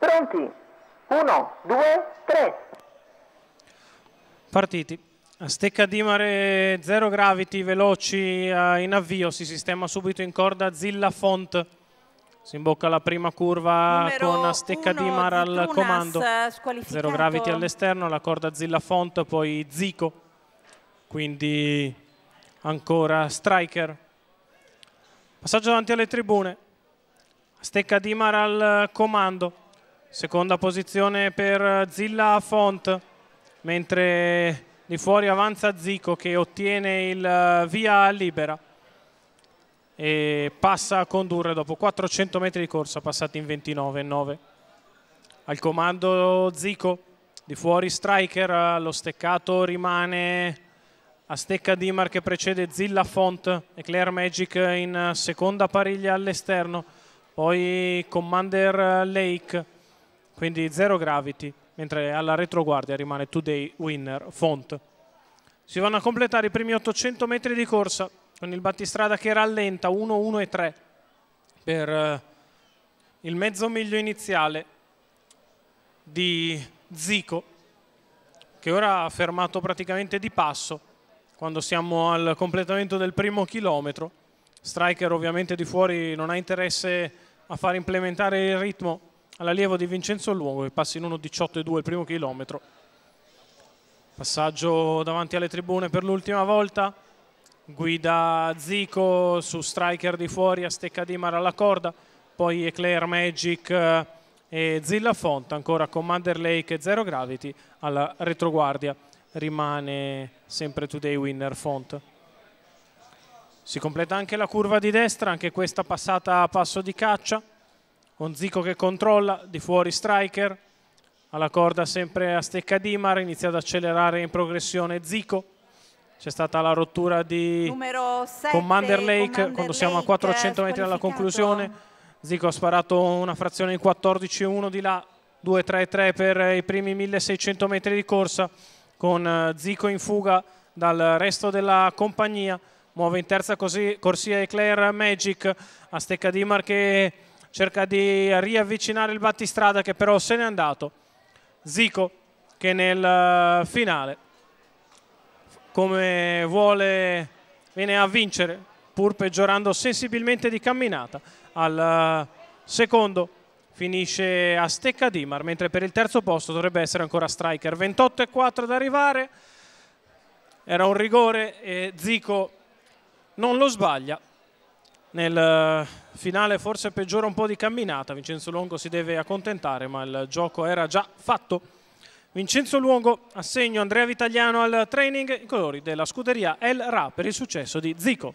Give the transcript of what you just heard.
Pronti? Uno, due, tre. Partiti. Stecca di mare zero gravity, veloci eh, in avvio, si sistema subito in corda Zilla Font. Si imbocca la prima curva Numero con Stecca uno, di Mare al comando. Eh, zero gravity all'esterno, la corda Zilla Font, poi Zico. Quindi ancora Striker. Passaggio davanti alle tribune. Stecca di Mare al comando. Seconda posizione per Zilla Font, mentre di fuori avanza Zico che ottiene il eh, via libera e passa a condurre dopo 400 metri di corsa, passati in 29-9. Al comando Zico, di fuori striker, lo steccato rimane a stecca Dimar che precede Zilla Font e Claire Magic in seconda pariglia all'esterno, poi Commander eh, Lake quindi zero gravity, mentre alla retroguardia rimane Today Winner Font. Si vanno a completare i primi 800 metri di corsa con il battistrada che rallenta 1, 1 e 3 per eh, il mezzo miglio iniziale di Zico che ora ha fermato praticamente di passo quando siamo al completamento del primo chilometro. Striker ovviamente di fuori non ha interesse a far implementare il ritmo all'allievo di Vincenzo Luogo che passa in 1.18.2 il primo chilometro. Passaggio davanti alle tribune per l'ultima volta, guida Zico su striker di fuori a Stecca di Mara alla corda, poi Eclair Magic eh, e Zilla Font, ancora Commander Lake e Zero Gravity alla retroguardia, rimane sempre Today Winner Font. Si completa anche la curva di destra, anche questa passata a passo di caccia, Zico che controlla, di fuori striker, alla corda sempre a stecca Dimar, inizia ad accelerare in progressione Zico. C'è stata la rottura di Commander Lake Commander quando siamo Lake, a 400 metri dalla conclusione. Zico ha sparato una frazione in 14-1 di là, 2-3-3 per i primi 1600 metri di corsa con eh, Zico in fuga dal resto della compagnia. Muove in terza così, corsia Eclair Magic a stecca Dimar che cerca di riavvicinare il battistrada che però se n'è andato. Zico che nel eh, finale, come vuole, viene a vincere pur peggiorando sensibilmente di camminata. Al eh, secondo finisce a Stecca Dimar, mentre per il terzo posto dovrebbe essere ancora Striker. 28 e 4 ad arrivare, era un rigore e Zico non lo sbaglia. Nel eh, finale forse peggiora un po' di camminata, Vincenzo Longo si deve accontentare ma il gioco era già fatto. Vincenzo Longo assegno Andrea Vitaliano al training i colori della scuderia El Ra per il successo di Zico.